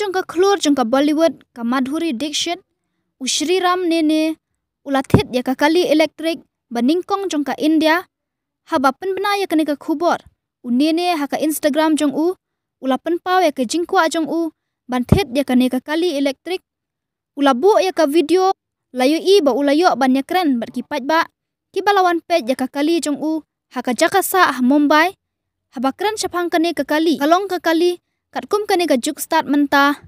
jungka khlor jungka Bollywood ka Madhuri Dixit, u Sri Ram Nene, u Lathit ya ka Kali Electric, ba Ningkong jungka India, ha ba penbena ya kani ka khubor, u Nene ha ka Instagram jung u, u la penpaw ya ka jingkwa jung u, ba Thit ya kani ka Kali Electric, u la buk ya ka video, layu i ba u layok ban ya keren ba kipat ba, ki ba lawan pet ya ka Kali jung u, ha ka Jakarta ha ah Mumbai, ha ba keren syapang kani ka Kali, kalong ka Kali, katkum kani ka juk start menta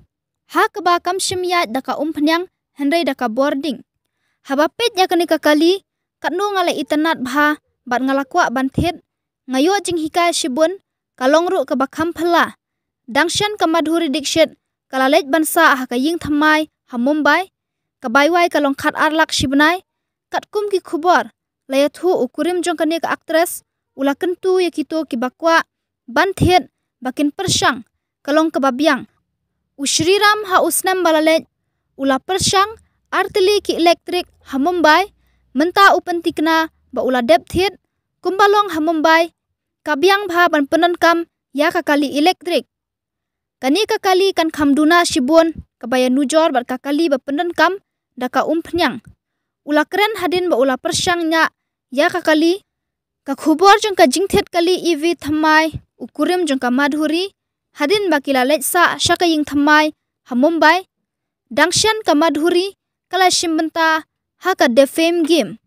ha ka ba kam shimya da ka umphnyang henrei da ka boarding haba pet ya kani ka kali katnu ngala itanat bha bat ngalakwa ban thet ngayo jing hika shibun kalong ru ka bakham phala dangshan ka madhuri dikshet kalalej bansa ha ka ying thamai ha mumbai ka baiwai kalong khat arlak shibnai katkum ki khubar layathu ukurim jong kani ka actress ulakantu yakito ki bakwa ban thet bakin persang kalong kebabiang. Ushriram ha usnam balalet ula persyang arteli ki elektrik ha Mumbai menta upentikna ba ula depthit kumbalong ha Mumbai kabiang bha ban penankam ya kakali elektrik. Kani kakali kan khamduna sibun kabaya nujor bar kakali ba da ka umpnyang. Ula keren hadin ba ula persyang nya ya kakali Kakubor jengka jingthet kali ivi thamai ukurim jengka madhuri hadin bakila letsa shaka ying thamai Mumbai, dangshan kamadhuri kala shimbanta haka defame game